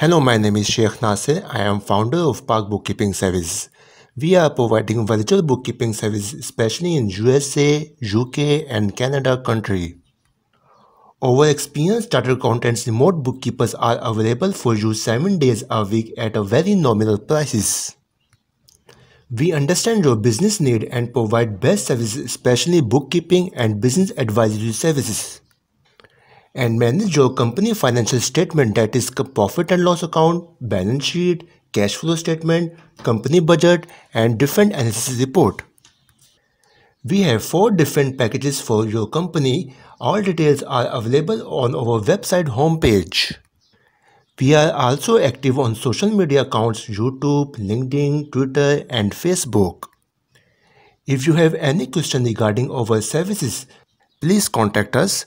Hello, my name is Sheikh Nasir. I am founder of Park Bookkeeping Service. We are providing virtual bookkeeping service especially in USA, UK and Canada country. Our experienced chartered accountants remote bookkeepers are available for you 7 days a week at a very nominal prices. We understand your business need and provide best services especially bookkeeping and business advisory services and manage your company financial statement that is profit and loss account, balance sheet, cash flow statement, company budget and different analysis report. We have four different packages for your company. All details are available on our website homepage. We are also active on social media accounts YouTube, LinkedIn, Twitter and Facebook. If you have any question regarding our services, please contact us